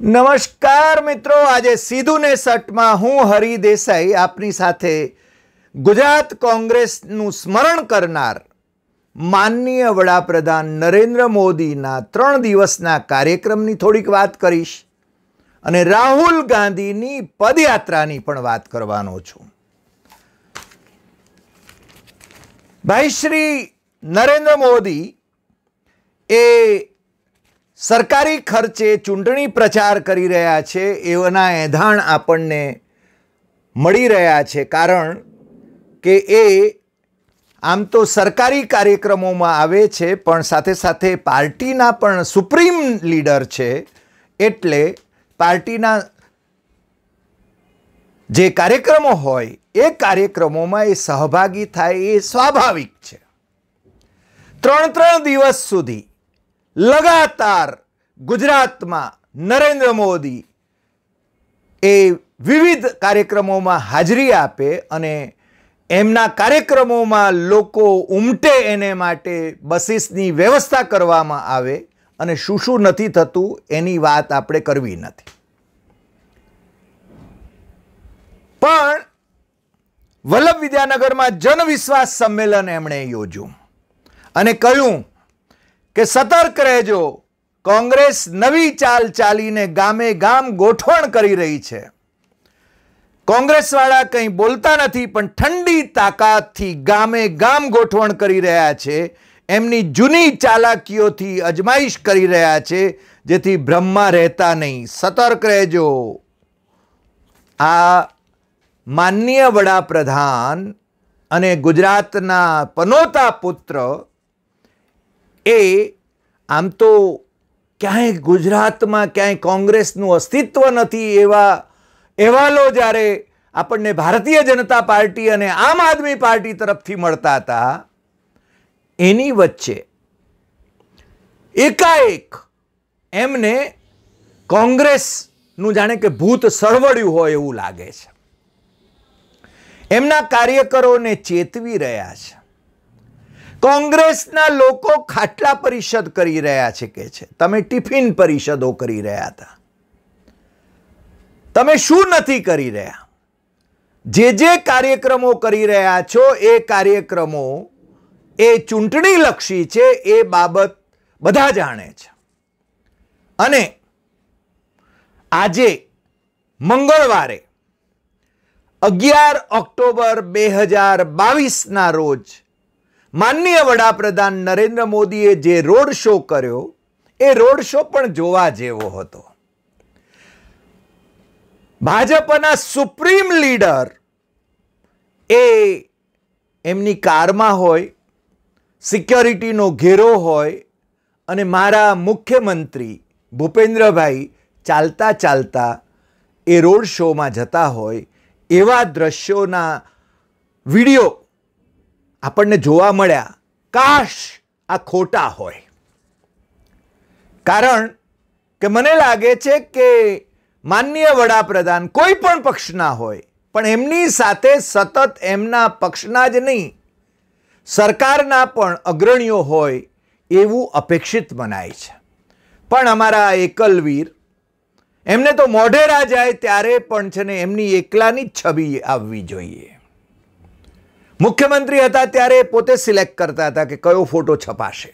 નમસ્કાર મિત્રો આજે સીધું ને સટમાં હું હરિ દેસાઈ આપની સાથે ગુજરાત કોંગ્રેસનું સ્મરણ કરનાર માનનીય વડાપ્રધાન નરેન્દ્ર મોદીના ત્રણ દિવસના કાર્યક્રમની થોડીક વાત કરીશ અને રાહુલ ગાંધીની પદયાત્રાની પણ વાત કરવાનો છું ભાઈ શ્રી નરેન્દ્ર મોદી એ સરકારી ખર્ચે ચૂંટણી પ્રચાર કરી રહ્યા છે એવાના એંધાણ આપણને મળી રહ્યા છે કારણ કે એ આમ તો સરકારી કાર્યક્રમોમાં આવે છે પણ સાથે સાથે પાર્ટીના પણ સુપ્રીમ લીડર છે એટલે પાર્ટીના જે કાર્યક્રમો હોય એ કાર્યક્રમોમાં એ સહભાગી થાય એ સ્વાભાવિક છે ત્રણ ત્રણ દિવસ સુધી લગાતાર ગુજરાતમાં નરેન્દ્ર મોદી એ વિવિધ કાર્યક્રમોમાં હાજરી આપે અને એમના કાર્યક્રમોમાં લોકો ઉમટે એને માટે બસીસની વ્યવસ્થા કરવામાં આવે અને શું શું નથી થતું એની વાત આપણે કરવી નથી પણ વલ્લભ વિદ્યાનગરમાં જનવિશ્વાસ સંમેલન એમણે યોજ્યું અને કહ્યું કે સતર્ક રહેજો કોંગ્રેસ નવી ચાલ ચાલીને ગામે ગામ ગોઠવણ કરી રહી છે કોંગ્રેસવાળા કંઈ બોલતા નથી પણ ઠંડી તાકાતથી ગામે ગામ ગોઠવણ કરી રહ્યા છે એમની જૂની ચાલાકીઓથી અજમાઈશ કરી રહ્યા છે જેથી બ્રહ્મા રહેતા નહીં સતર્ક રહેજો આ માનનીય વડાપ્રધાન અને ગુજરાતના પનોતા પુત્ર એ આમ તો ક્યાંય ગુજરાતમાં ક્યાંય કોંગ્રેસનું અસ્તિત્વ નથી એવા અહેવાલો જ્યારે આપણને ભારતીય જનતા પાર્ટી અને આમ આદમી પાર્ટી તરફથી મળતા હતા એની વચ્ચે એકાએક એમને કોંગ્રેસનું જાણે કે ભૂત સળવડ્યું હોય એવું લાગે છે એમના કાર્યકરોને ચેતવી રહ્યા છે કોંગ્રેસના લોકો ખાટલા પરિષદ કરી રહ્યા છે કે છે તમે ટિફિન પરિષદો કરી રહ્યા હતા તમે શું નથી કરી રહ્યા જે જે કાર્યક્રમો કરી રહ્યા છો એ કાર્યક્રમો એ ચૂંટણીલક્ષી છે એ બાબત બધા જાણે છે અને આજે મંગળવારે અગિયાર ઓક્ટોબર બે હજાર બાવીસના રોજ માનનીય વડાપ્રધાન નરેન્દ્ર મોદીએ જે રોડ શો કર્યો એ રોડ શો પણ જોવા જેવો હતો ભાજપના સુપ્રીમ લીડર એ એમની કારમાં હોય સિક્યોરિટીનો ઘેરો હોય અને મારા મુખ્યમંત્રી ભૂપેન્દ્રભાઈ ચાલતા ચાલતા એ રોડ શોમાં જતા હોય એવા દ્રશ્યોના વિડીયો આપણને જોવા મળ્યા કાશ આ ખોટા હોય કારણ કે મને લાગે છે કે માનનીય વડાપ્રધાન કોઈ પણ પક્ષના હોય પણ એમની સાથે સતત એમના પક્ષના જ નહીં સરકારના પણ અગ્રણીઓ હોય એવું અપેક્ષિત મનાય છે પણ અમારા એકલવીર એમને તો મોઢેરા જાય ત્યારે પણ છે ને એમની એકલાની જ છબી આવવી જોઈએ મુખ્યમંત્રી હતા ત્યારે પોતે સિલેક્ટ કરતા હતા કે કયો ફોટો છપાશે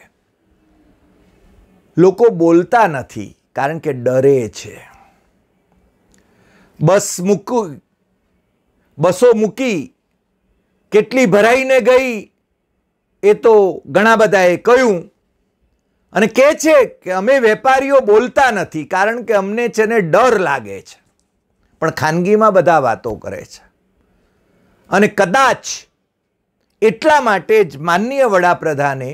લોકો બોલતા નથી કારણ કે ડરે છે બસ મૂકું બસો મૂકી કેટલી ભરાઈને ગઈ એ તો ઘણા બધાએ કહ્યું અને કહે છે કે અમે વેપારીઓ બોલતા નથી કારણ કે અમને છે ને ડર લાગે છે પણ ખાનગીમાં બધા વાતો કરે છે અને કદાચ એટલા માટે જ માનનીય વડાપ્રધાને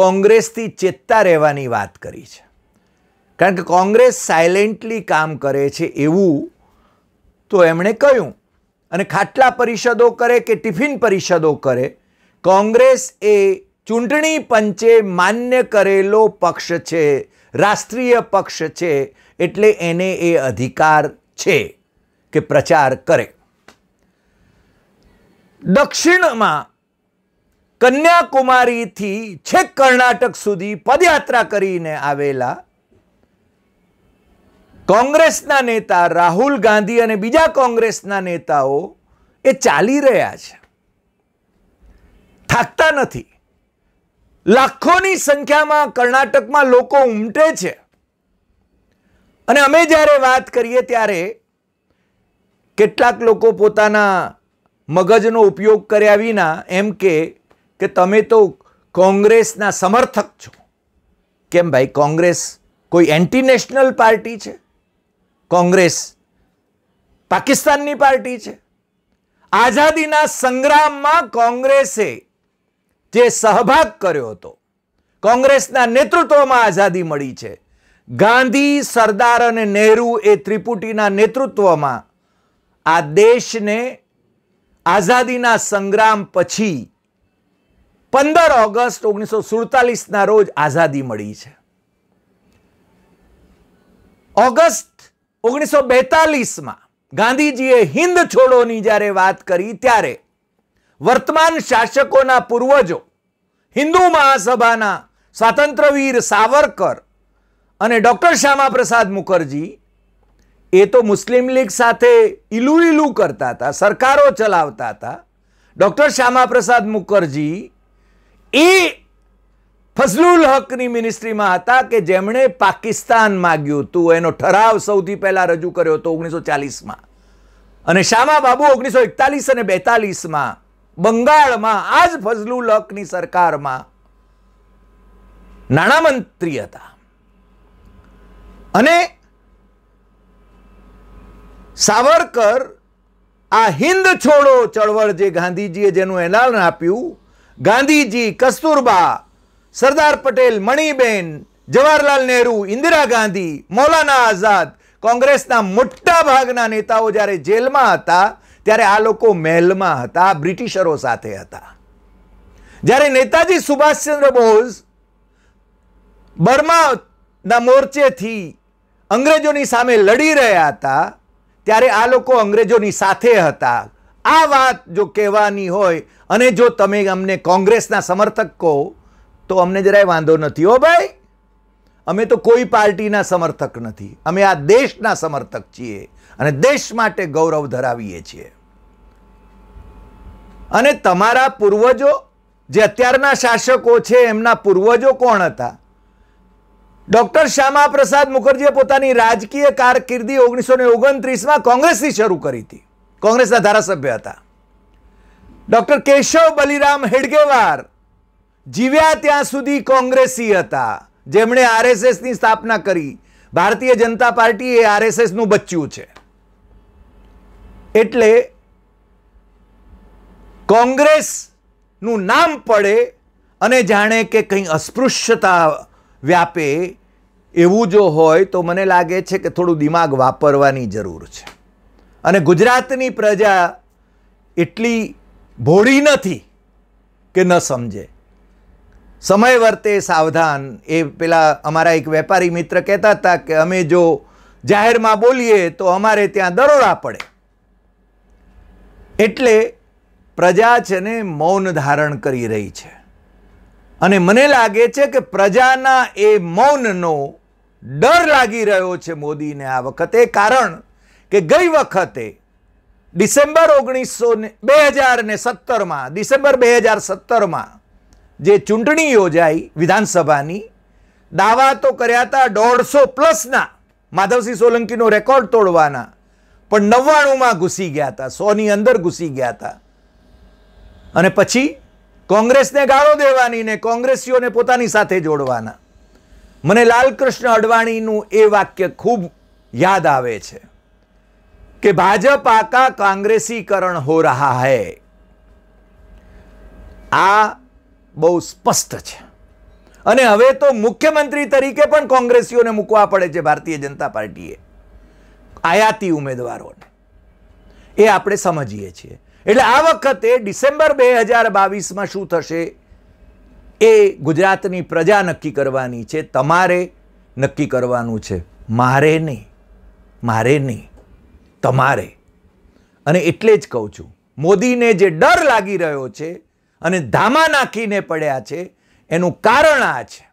કોંગ્રેસથી ચેતતા રહેવાની વાત કરી છે કારણ કે કોંગ્રેસ સાયલેન્ટલી કામ કરે છે એવું તો એમણે કહ્યું અને ખાટલા પરિષદો કરે કે ટિફિન પરિષદો કરે કોંગ્રેસ એ ચૂંટણી પંચે માન્ય કરેલો પક્ષ છે રાષ્ટ્રીય પક્ષ છે એટલે એને એ અધિકાર છે કે પ્રચાર કરે દક્ષિણમાં કન્યાકુમારીથી છેક કર્ણાટક સુધી પદયાત્રા કરીને આવેલા કોંગ્રેસના નેતા રાહુલ ગાંધી અને બીજા કોંગ્રેસના નેતાઓ એ ચાલી રહ્યા છે થાકતા નથી લાખોની સંખ્યામાં કર્ણાટકમાં લોકો ઉમટે છે અને અમે જ્યારે વાત કરીએ ત્યારે કેટલાક લોકો પોતાના મગજનો ઉપયોગ કર્યા વિના એમ કે કે તમે તો કોંગ્રેસના સમર્થક છો કેમ ભાઈ કોંગ્રેસ કોઈ એન્ટી નેશનલ પાર્ટી છે કોંગ્રેસ પાકિસ્તાનની પાર્ટી છે આઝાદીના સંગ્રામમાં કોંગ્રેસે જે સહભાગ કર્યો હતો કોંગ્રેસના નેતૃત્વમાં આઝાદી મળી છે ગાંધી સરદાર અને નહેરુ એ ત્રિપુટીના નેતૃત્વમાં આ દેશને આઝાદીના સંગ્રામ પછી પંદર ઓગસ્ટ ઓગણીસો સુડતાલીસના રોજ આઝાદી મળી છે ઓગસ્ટ ઓગણીસો બેતાલીસમાં ગાંધીજીએ હિન્દ છોડોની જ્યારે વાત કરી ત્યારે વર્તમાન શાસકોના પૂર્વજો હિન્દુ મહાસભાના સ્વાતંત્રવીર સાવરકર અને ડૉક્ટર શ્યામાપ્રસાદ મુખર્જી એ તો મુસ્લિમ લીગ સાથે ઇલું ઇલું કરતા હતા સરકારો ચલાવતા હતા ડૉક્ટર શ્યામાપ્રસાદ મુખર્જી એ ફઝલુલ હકની મિનિસ્ટ્રીમાં હતા કે જેમણે પાકિસ્તાન માગ્યું હતું એનો ઠરાવ સૌથી પહેલાં રજૂ કર્યો હતો ઓગણીસો ચાલીસમાં અને શામા બાબુ ઓગણીસો એકતાલીસ અને બેતાલીસમાં બંગાળમાં આ જ ફઝલુલ હકની સરકારમાં નાણામંત્રી હતા અને સાવરકર આ હિન્દ છોડો ચળવળ જે ગાંધીજીએ જેનું એલાન આપ્યું ગાંધીજી કસ્તુરબા સરદાર પટેલ મણીબેન જવાહરલાલ નહેરુ ઇન્દિરા ગાંધી મૌલાના આઝાદ કોંગ્રેસના મોટા ભાગના નેતાઓ જ્યારે જેલમાં હતા ત્યારે આ લોકો મહેલમાં હતા બ્રિટિશરો સાથે હતા જ્યારે નેતાજી સુભાષચંદ્ર બોઝ બર્માના મોરચેથી અંગ્રેજોની સામે લડી રહ્યા હતા ત્યારે આ લોકો અંગ્રેજોની સાથે હતા આ વાત જો કહેવાની હોય અને જો તમે અમને કોંગ્રેસના સમર્થક કહો તો અમને જરાય વાંધો નથી હો ભાઈ અમે તો કોઈ પાર્ટીના સમર્થક નથી અમે આ દેશના સમર્થક છીએ અને દેશ માટે ગૌરવ ધરાવીએ છીએ અને તમારા પૂર્વજો જે અત્યારના શાસકો છે એમના પૂર્વજો કોણ હતા ડોક્ટર શ્યામા પ્રસાદ મુખર્જીએ પોતાની રાજકીય કારકિર્દી ઓગણીસો ને ઓગણત્રીસમાં કોંગ્રેસથી શરૂ કરી હતી કોંગ્રેસના ધારાસભ્ય હતા ડૉક્ટર કેશવ બલિરામ હેડગેવાર જીવ્યા ત્યાં સુધી કોંગ્રેસી હતા જેમણે આરએસએસની સ્થાપના કરી ભારતીય જનતા પાર્ટી એ આરએસએસનું બચ્યું છે એટલે કોંગ્રેસનું નામ પડે અને જાણે કે કંઈ અસ્પૃશ્યતા વ્યાપે એવું જો હોય તો મને લાગે છે કે થોડું દિમાગ વાપરવાની જરૂર છે અને ગુજરાતની પ્રજા એટલી ભોળી નથી કે ન સમજે સમય વર્તે સાવધાન એ પેલા અમારા એક વેપારી મિત્ર કહેતા હતા કે અમે જો જાહેરમાં બોલીએ તો અમારે ત્યાં દરોડા પડે એટલે પ્રજા છે ને મૌન ધારણ કરી રહી છે અને મને લાગે છે કે પ્રજાના એ મૌનનો ડર લાગી રહ્યો છે મોદીને આ વખતે કારણ કે ગઈ વખતે ડિસેમ્બર ઓગણીસો બે હજાર ને સત્તરમાં ડિસેમ્બર બે હજાર સત્તરમાં જે ચૂંટણી યોજાઈ વિધાનસભાની દાવા તો કર્યા હતા દોઢસો પ્લસના માધવસિંહ સોલંકીનો રેકોર્ડ તોડવાના પણ નવ્વાણુંમાં ઘૂસી ગયા હતા સોની અંદર ઘૂસી ગયા હતા અને પછી કોંગ્રેસને ગાળો દેવાની ને કોંગ્રેસીઓને પોતાની સાથે જોડવાના મને લાલકૃષ્ણ અડવાણીનું એ વાક્ય ખૂબ યાદ આવે છે कि भाजपा का कांग्रेसीकरण हो रहा है આ બહુ સ્પષ્ટ છે અને હવે તો મુખ્યમંત્રી તરીકે પણ કોંગ્રેસીઓને મૂકવા પડે છે ભારતીય જનતા પાર્ટીએ આયાતી ઉમેદવારોને એ આપણે સમજીએ છીએ એટલે આ વખતે ડિસેમ્બર બે હજાર બાવીસમાં શું થશે એ ગુજરાતની પ્રજા નક્કી કરવાની છે તમારે નક્કી કરવાનું છે મારે નહીં મારે નહીં તમારે અને એટલે જ કહું છું મોદીને જે ડર લાગી રહ્યો છે અને ધામા નાખીને પડ્યા છે એનું કારણ આ છે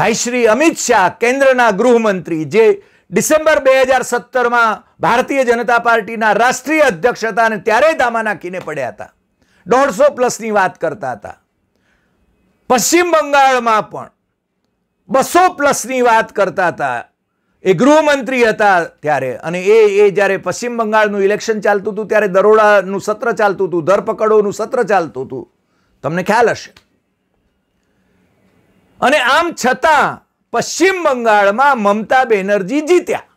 ભાઈ શ્રી અમિત શાહ કેન્દ્રના ગૃહમંત્રી જે ડિસેમ્બર બે હજાર સત્તરમાં ભારતીય જનતા પાર્ટીના રાષ્ટ્રીય અધ્યક્ષ હતા અને ત્યારે ધામા નાખીને પડ્યા હતા દોઢસો પ્લસની વાત કરતા હતા પશ્ચિમ બંગાળમાં પણ બસો પ્લસની વાત કરતા હતા એ ગૃહમંત્રી હતા ત્યારે અને એ એ જ્યારે પશ્ચિમ બંગાળનું ઇલેક્શન ચાલતું હતું ત્યારે દરોડાનું સત્ર ચાલતું હતું ધરપકડોનું સત્ર ચાલતું હતું તમને ખ્યાલ હશે અને આમ છતાં પશ્ચિમ બંગાળમાં મમતા બેનર્જી જીત્યા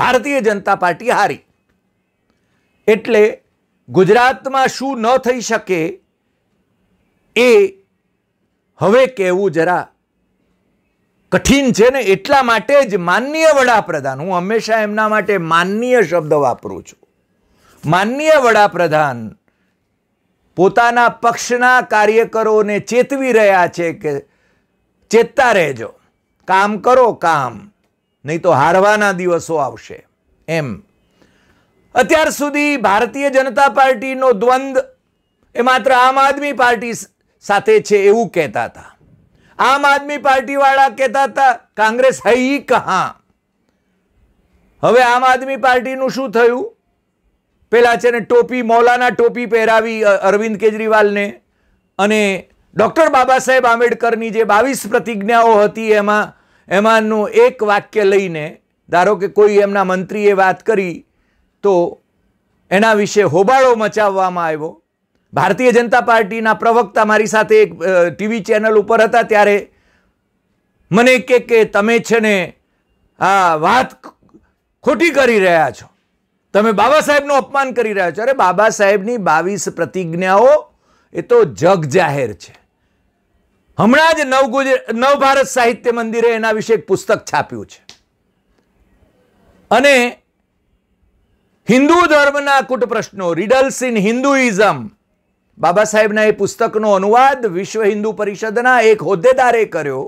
ભારતીય જનતા પાર્ટી હારી એટલે ગુજરાતમાં શું ન થઈ શકે એ હવે કહેવું જરા કઠિન છે ને એટલા માટે જ માનનીય વડાપ્રધાન હું હંમેશા એમના માટે માનનીય શબ્દ વાપરું છું માનનીય વડાપ્રધાન પોતાના પક્ષના કાર્યકરોને ચેતવી રહ્યા છે કે ચેતતા રહેજો કામ કરો કામ નહીં તો હારવાના દિવસો આવશે એમ અત્યાર સુધી ભારતીય જનતા પાર્ટીનો દ્વંદ એ માત્ર આમ આદમી પાર્ટી સાથે છે એવું કહેતા હતા આમ આદમી પાર્ટી વાળા કહેતા હતા કોંગ્રેસ હૈ કહા હવે આમ આદમી પાર્ટીનું શું થયું પેલા છે ને ટોપી મૌલાના ટોપી પહેરાવી અરવિંદ કેજરીવાલને અને ડૉક્ટર બાબા સાહેબ આંબેડકરની જે બાવીસ પ્રતિજ્ઞાઓ હતી એમાં એમાંનું એક વાક્ય લઈને ધારો કે કોઈ એમના મંત્રીએ વાત કરી તો એના વિશે હોબાળો મચાવવામાં આવ્યો ભારતીય જનતા પાર્ટીના પ્રવક્તા મારી સાથે એક ટીવી ચેનલ ઉપર હતા ત્યારે મને કે કે તમે છે ને આ વાત ખોટી કરી રહ્યા છો તમે બાબા સાહેબનું અપમાન કરી રહ્યા છો અરે બાબા સાહેબની બાવીસ પ્રતિજ્ઞાઓ એ તો જગ જાહેર છે હમણાં જ નવગુજરાત નવભારત સાહિત્ય મંદિરે એના વિશે એક પુસ્તક છાપ્યું છે અને હિન્દુ ધર્મના કૂટ પ્રશ્નો રિડલ્સ ઇન હિન્દુઇઝમ બાબા સાહેબના એ પુસ્તકનો અનુવાદ વિશ્વ હિન્દુ પરિષદના એક હોદ્દેદારે કર્યો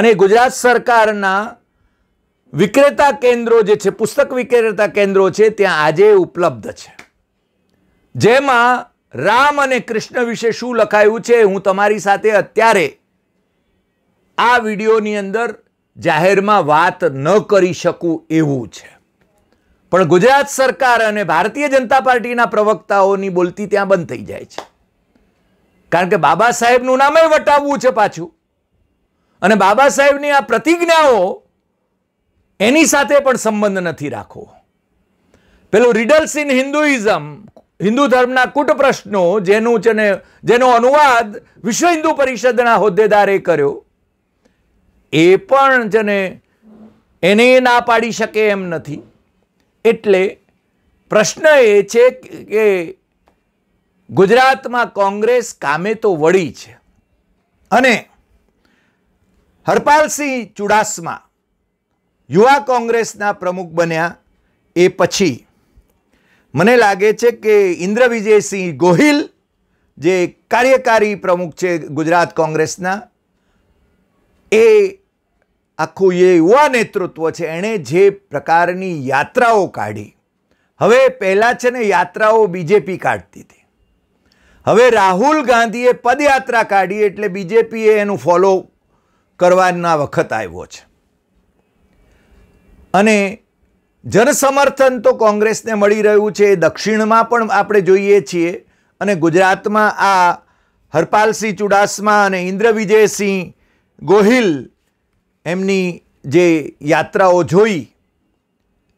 અને ગુજરાત સરકારના વિક્રેતા કેન્દ્રો જે છે પુસ્તક વિક્રેતા કેન્દ્રો છે ત્યાં આજે ઉપલબ્ધ છે જેમાં રામ અને કૃષ્ણ વિશે શું લખાયું છે હું તમારી સાથે અત્યારે આ વિડીયોની અંદર જાહેરમાં વાત ન કરી શકું એવું છે પણ ગુજરાત સરકાર અને ભારતીય જનતા પાર્ટીના પ્રવક્તાઓની બોલતી ત્યાં બંધ થઈ જાય છે કારણ કે બાબા સાહેબનું નામે વટાવવું છે પાછું અને બાબા સાહેબની આ પ્રતિજ્ઞાઓ એની સાથે પણ સંબંધ નથી રાખવો પેલું રીડલ્સ ઇન હિન્દુઇઝમ હિન્દુ ધર્મના કૂટ પ્રશ્નો જેનું છે ને જેનો અનુવાદ વિશ્વ હિન્દુ પરિષદના હોદ્દેદારે કર્યો એ પણ છે એને ના પાડી શકે એમ નથી એટલે પ્રશ્ન એ છે કે ગુજરાતમાં કોંગ્રેસ કામે તો વળી છે અને હરપાલસિંહ ચુડાસમા યુવા કોંગ્રેસના પ્રમુખ બન્યા એ પછી મને લાગે છે કે ઇન્દ્ર વિજયસિંહ ગોહિલ જે કાર્યકારી પ્રમુખ છે ગુજરાત કોંગ્રેસના એ આખું એ યુવા નેતૃત્વ છે એણે જે પ્રકારની યાત્રાઓ કાઢી હવે પહેલાં છે ને યાત્રાઓ બીજેપી કાઢતી હતી હવે રાહુલ ગાંધીએ પદયાત્રા કાઢી એટલે બીજેપીએ એનું ફોલો કરવાના વખત આવ્યો છે અને જનસમર્થન તો કોંગ્રેસને મળી રહ્યું છે દક્ષિણમાં પણ આપણે જોઈએ છીએ અને ગુજરાતમાં આ હરપાલસિંહ ચુડાસમા અને ઇન્દ્ર વિજયસિંહ ગોહિલ એમની જે યાત્રાઓ જોઈ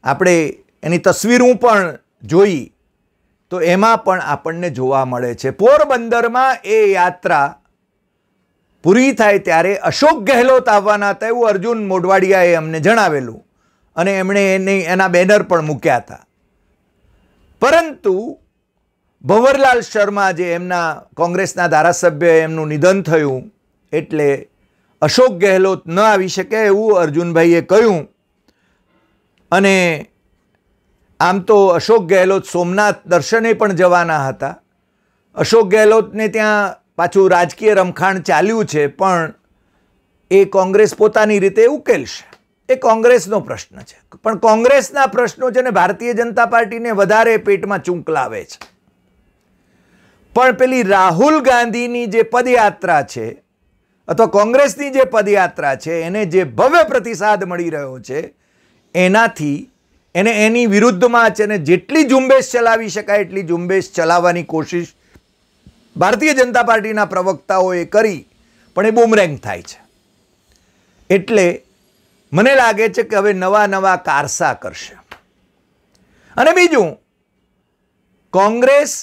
આપણે એની તસવીરું પણ જોઈ તો એમાં પણ આપણને જોવા મળે છે પોરબંદરમાં એ યાત્રા પૂરી થાય ત્યારે અશોક ગહેલોત આવવાના હતા એવું અર્જુન મોઢવાડિયાએ અમને જણાવેલું અને એમણે એને એના બેનર પણ મૂક્યા હતા પરંતુ ભંવરલાલ શર્મા જે એમના કોંગ્રેસના ધારાસભ્ય એમનું નિધન થયું એટલે અશોક ગેહલોત ન આવી શકે એવું અર્જુનભાઈએ કહ્યું અને આમ તો અશોક ગેહલોત સોમનાથ દર્શને પણ જવાના હતા અશોક ગેહલોતને ત્યાં પાછું રાજકીય રમખાણ ચાલ્યું છે પણ એ કોંગ્રેસ પોતાની રીતે ઉકેલશે એ કોંગ્રેસનો પ્રશ્ન છે પણ કોંગ્રેસના પ્રશ્નો છે ને ભારતીય જનતા પાર્ટીને વધારે પેટમાં ચૂંકલાવે છે પણ પેલી રાહુલ ગાંધીની જે પદયાત્રા છે અથવા કોંગ્રેસની જે પદયાત્રા છે એને જે ભવ્ય પ્રતિસાદ મળી રહ્યો છે એનાથી એને એની વિરુદ્ધમાં છે ને જેટલી ઝુંબેશ ચલાવી શકાય એટલી ઝુંબેશ ચલાવવાની કોશિશ ભારતીય જનતા પાર્ટીના પ્રવક્તાઓએ કરી પણ એ બૂમરેંગ થાય છે એટલે મને લાગે છે કે હવે નવા નવા કારસા કરશે અને બીજું કોંગ્રેસ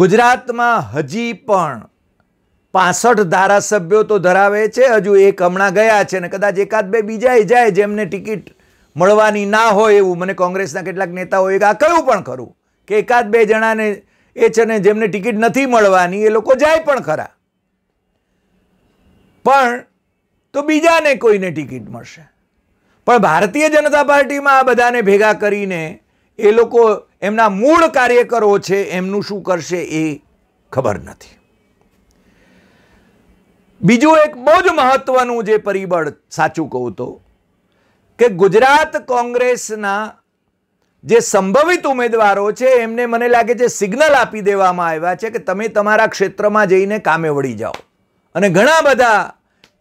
ગુજરાતમાં હજી પણ પાસઠ ધારાસભ્યો તો ધરાવે છે હજુ એક હમણાં ગયા છે ને કદાચ એકાદ બે બીજાએ જાય જેમને ટિકિટ મળવાની ના હોય એવું મને કોંગ્રેસના કેટલાક નેતાઓએ આ કહ્યું પણ ખરું કે એકાદ બે જણાને એ છે ને જેમને ટિકિટ નથી મળવાની એ લોકો જાય પણ ખરા પણ તો બીજાને કોઈને ટિકિટ મળશે પણ ભારતીય જનતા પાર્ટીમાં આ બધાને ભેગા કરીને એ લોકો એમના મૂળ કાર્યકરો છે એમનું શું કરશે એ ખબર નથી બીજું એક બહુ જ મહત્વનું જે પરિબળ સાચું કહું તો કે ગુજરાત કોંગ્રેસના જે સંભવિત ઉમેદવારો છે એમને મને લાગે છે સિગ્નલ આપી દેવામાં આવ્યા છે કે તમે તમારા ક્ષેત્રમાં જઈને કામે વળી જાઓ અને ઘણા બધા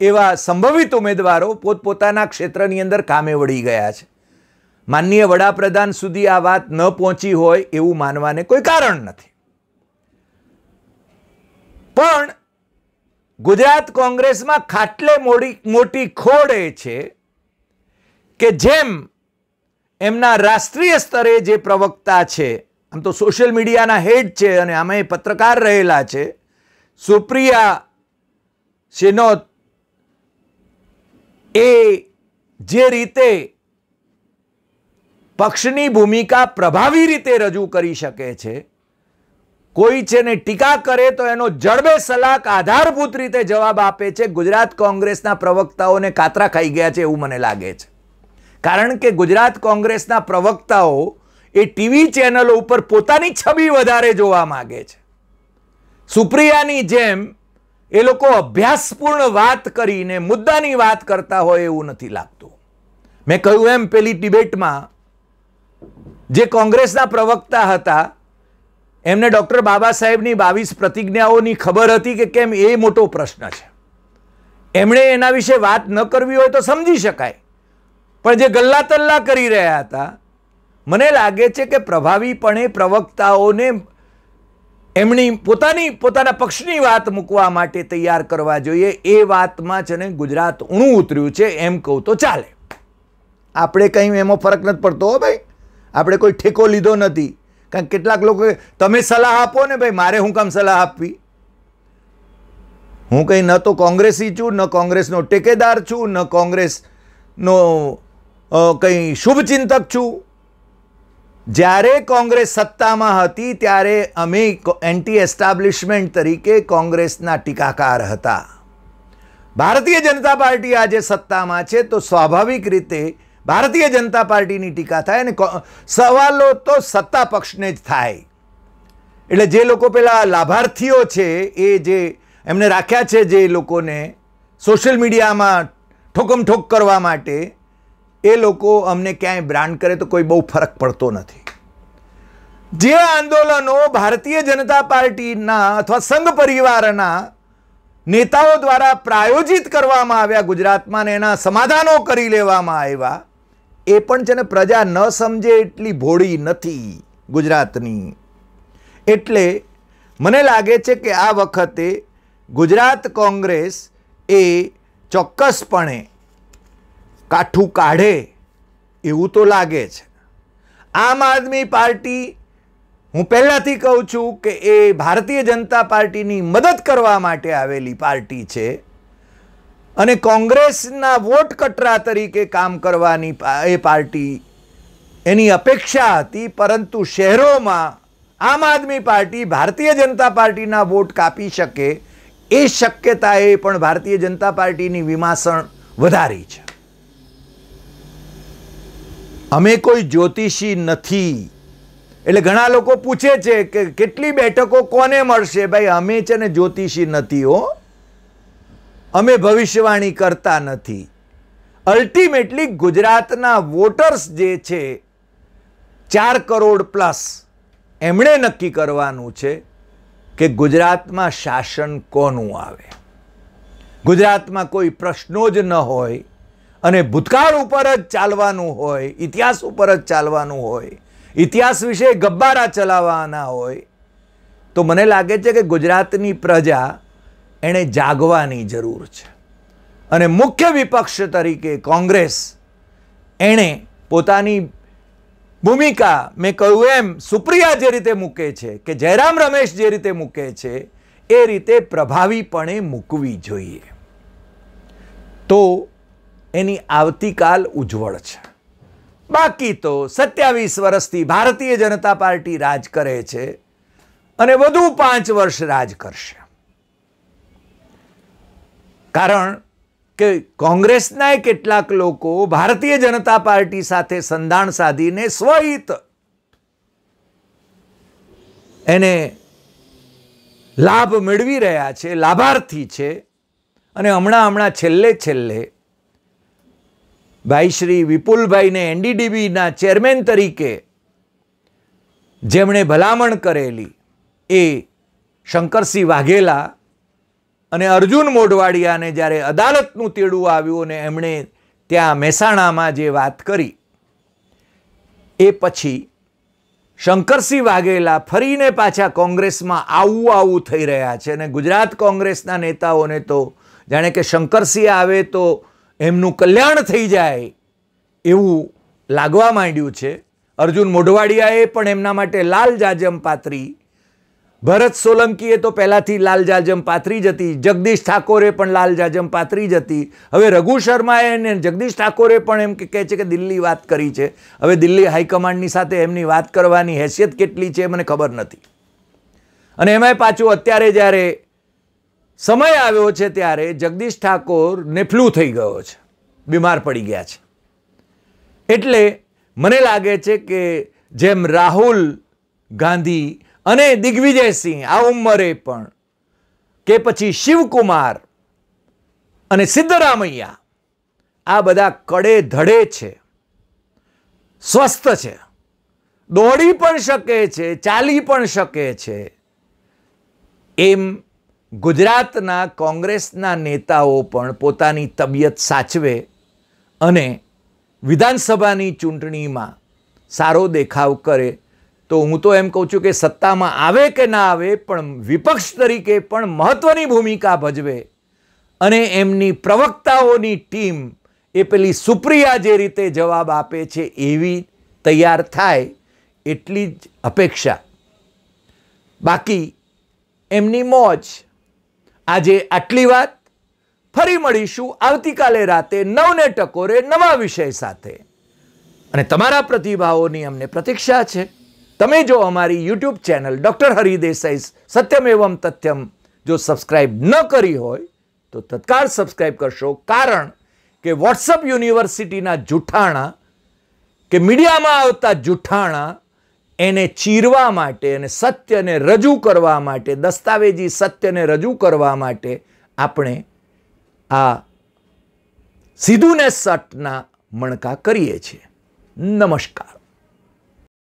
એવા સંભવિત ઉમેદવારો પોતપોતાના ક્ષેત્રની અંદર કામે વળી ગયા છે માનનીય વડાપ્રધાન સુધી આ વાત ન પહોંચી હોય એવું માનવાને કોઈ કારણ નથી પણ ગુજરાત કોંગ્રેસમાં ખાટલે મોડી મોટી ખોડ એ છે કે જેમ એમના રાષ્ટ્રીય સ્તરે જે પ્રવક્તા છે આમ તો સોશિયલ મીડિયાના હેડ છે અને આમે પત્રકાર રહેલા છે સુપ્રિયા શેનોત એ જે રીતે પક્ષની ભૂમિકા પ્રભાવી રીતે રજૂ કરી શકે છે કોઈ છે ને ટીકા કરે તો એનો જડબે સલાક આધારભૂત રીતે જવાબ આપે છે ગુજરાત કોંગ્રેસના પ્રવક્તાઓને કાતરા ખાઈ ગયા છે એવું મને લાગે છે કારણ કે ગુજરાત કોંગ્રેસના પ્રવક્તાઓ એ ટીવી ચેનલો ઉપર પોતાની છબી વધારે જોવા માગે છે સુપ્રિયાની જેમ એ લોકો અભ્યાસપૂર્ણ વાત કરીને મુદ્દાની વાત કરતા હોય એવું નથી લાગતું મેં કહ્યું એમ પેલી ડિબેટમાં જે કોંગ્રેસના પ્રવક્તા હતા એમને ડૉક્ટર બાબા સાહેબની બાવીસ પ્રતિજ્ઞાઓની ખબર હતી કે કેમ એ મોટો પ્રશ્ન છે એમણે એના વિશે વાત ન કરવી હોય તો સમજી શકાય પણ જે ગલ્લા તલ્લા કરી રહ્યા હતા મને લાગે છે કે પ્રભાવીપણે પ્રવક્તાઓને એમની પોતાની પોતાના પક્ષની વાત મૂકવા માટે તૈયાર કરવા જોઈએ એ વાતમાં છે ને ગુજરાત ઊણું ઉતર્યું છે એમ કહું તો ચાલે આપણે કંઈ એમાં ફરક નથી પડતો હો ભાઈ આપણે કોઈ ઠેકો લીધો નથી કારણ કેટલાક લોકો તમે સલાહ આપો ને ભાઈ મારે હું કામ સલાહ આપવી હું કંઈ ન તો કોંગ્રેસી છું ન કોંગ્રેસનો ટેકેદાર છું ન કોંગ્રેસનો કંઈ શુભચિંતક છું જ્યારે કોંગ્રેસ સત્તામાં હતી ત્યારે અમે એન્ટી એસ્ટાબ્લિશમેન્ટ તરીકે કોંગ્રેસના ટીકાકાર હતા ભારતીય જનતા પાર્ટી આજે સત્તામાં છે તો સ્વાભાવિક રીતે ભારતીય જનતા પાર્ટીની ટીકા થાય અને સવાલો તો સત્તા પક્ષને જ થાય એટલે જે લોકો પેલા લાભાર્થીઓ છે એ જે એમને રાખ્યા છે જે લોકોને સોશિયલ મીડિયામાં ઠોકમઠોક કરવા માટે એ લોકો અમને ક્યાંય બ્રાન્ડ કરે તો કોઈ બહુ ફરક પડતો નથી જે આંદોલનો ભારતીય જનતા પાર્ટીના અથવા સંઘ પરિવારના નેતાઓ દ્વારા પ્રાયોજિત કરવામાં આવ્યા ગુજરાતમાં એના સમાધાનો કરી લેવામાં આવ્યા એ પણ છે ને પ્રજા ન સમજે એટલી ભોળી નથી ગુજરાતની એટલે મને લાગે છે કે આ વખતે ગુજરાત કોંગ્રેસ એ ચોક્કસપણે કાઠું કાઢે એવું તો લાગે છે આમ આદમી પાર્ટી હું પહેલાંથી કહું છું કે એ ભારતીય જનતા પાર્ટીની મદદ કરવા માટે આવેલી પાર્ટી છે અને કોંગ્રેસના વોટ કટરા તરીકે કામ કરવાની એ પાર્ટી એની અપેક્ષા હતી પરંતુ શહેરોમાં આમ આદમી પાર્ટી ભારતીય જનતા પાર્ટીના વોટ કાપી શકે એ શક્યતાએ પણ ભારતીય જનતા પાર્ટીની વિમાસણ વધારી છે અમે કોઈ જ્યોતિષી નથી એટલે ઘણા લોકો પૂછે છે કે કેટલી બેઠકો કોને મળશે ભાઈ અમે છે ને જ્યોતિષી નથી હો અમે ભવિષ્યવાણી કરતા નથી અલ્ટિમેટલી ગુજરાતના વોટર્સ જે છે ચાર કરોડ પ્લસ એમણે નક્કી કરવાનું છે કે ગુજરાતમાં શાસન કોનું આવે ગુજરાતમાં કોઈ પ્રશ્નો જ ન હોય અને ભૂતકાળ ઉપર જ ચાલવાનું હોય ઇતિહાસ ઉપર જ ચાલવાનું હોય ઇતિહાસ વિશે ગબ્બારા ચલાવવાના હોય તો મને લાગે છે કે ગુજરાતની પ્રજા એણે જાગવાની જરૂર છે અને મુખ્ય વિપક્ષ તરીકે કોંગ્રેસ એણે પોતાની ભૂમિકા મેં કહ્યું એમ સુપ્રિયા જે રીતે મૂકે છે કે જયરામ રમેશ જે રીતે મૂકે છે એ રીતે પ્રભાવીપણે મૂકવી જોઈએ તો એની આવતીકાલ ઉજ્જવળ છે બાકી તો સત્યાવીસ વર્ષથી ભારતીય જનતા પાર્ટી રાજ કરે છે અને વધુ પાંચ વર્ષ રાજ કરશે કારણ કે કોંગ્રેસનાય કેટલાક લોકો ભારતીય જનતા પાર્ટી સાથે સંધાન સાધીને સ્વહિત એને લાભ મેળવી રહ્યા છે લાભાર્થી છે અને હમણાં હમણાં છેલ્લે છેલ્લે ભાઈ શ્રી વિપુલભાઈને એનડીડીબીના ચેરમેન તરીકે જેમણે ભલામણ કરેલી એ શંકરસિંહ વાઘેલા અને અર્જુન મોઢવાડિયાને જ્યારે અદાલતનું તેડું આવ્યું અને એમણે ત્યાં મહેસાણામાં જે વાત કરી એ પછી શંકરસિંહ વાઘેલા ફરીને પાછા કોંગ્રેસમાં આવું આવું થઈ રહ્યા છે અને ગુજરાત કોંગ્રેસના નેતાઓને તો જાણે કે શંકરસિંહ આવે તો એમનું કલ્યાણ થઈ જાય એવું લાગવા માંડ્યું છે અર્જુન મોઢવાડિયાએ પણ એમના માટે લાલ જાજમ પાત્રી ભરત સોલંકીએ તો પહેલાંથી લાલ જાજમ પાથરી જતી જગદીશ ઠાકોરે પણ લાલ જાજમ પાથરી જતી હવે રઘુ શર્માએ અને જગદીશ ઠાકોરે પણ એમ કે કહે છે કે દિલ્હી વાત કરી છે હવે દિલ્હી હાઈકમાન્ડની સાથે એમની વાત કરવાની હેસિયત કેટલી છે મને ખબર નથી અને એમાંય પાછું અત્યારે જ્યારે સમય આવ્યો છે ત્યારે જગદીશ ઠાકોરને ફ્લૂ થઈ ગયો છે બીમાર પડી ગયા છે એટલે મને લાગે છે કે જેમ રાહુલ ગાંધી અને દિગ્વિજયસિંહ આ ઉંમરે પણ કે પછી શિવકુમાર અને સિદ્ધરામૈયા આ બધા કડે ધડે છે સ્વસ્થ છે દોડી પણ શકે છે ચાલી પણ શકે છે એમ ગુજરાતના કોંગ્રેસના નેતાઓ પણ પોતાની તબિયત સાચવે અને વિધાનસભાની ચૂંટણીમાં સારો દેખાવ કરે તો હું તો એમ કહું છું કે સત્તામાં આવે કે ના આવે પણ વિપક્ષ તરીકે પણ મહત્ત્વની ભૂમિકા ભજવે અને એમની પ્રવક્તાઓની ટીમ એ પેલી સુપ્રિયા જે રીતે જવાબ આપે છે એવી તૈયાર થાય એટલી જ અપેક્ષા બાકી એમની મોજ આજે આટલી વાત ફરી મળીશું આવતીકાલે રાતે નવને ટકોરે નવા વિષય સાથે અને તમારા પ્રતિભાવોની અમને પ્રતીક્ષા છે તમે જો અમારી યુટ્યુબ ચેનલ ડૉક્ટર હરિદેસાઈ સત્યમ એવમ તથ્યમ જો સબસ્ક્રાઈબ ન કરી હોય તો તત્કાળ સબસ્ક્રાઈબ કરશો કારણ કે વોટ્સઅપ યુનિવર્સિટીના જૂઠાણા કે મીડિયામાં આવતા જૂઠાણા એને ચીરવા માટે અને સત્યને રજૂ કરવા માટે દસ્તાવેજી સત્યને રજૂ કરવા માટે આપણે આ સીધુને સટના મણકા કરીએ છીએ નમસ્કાર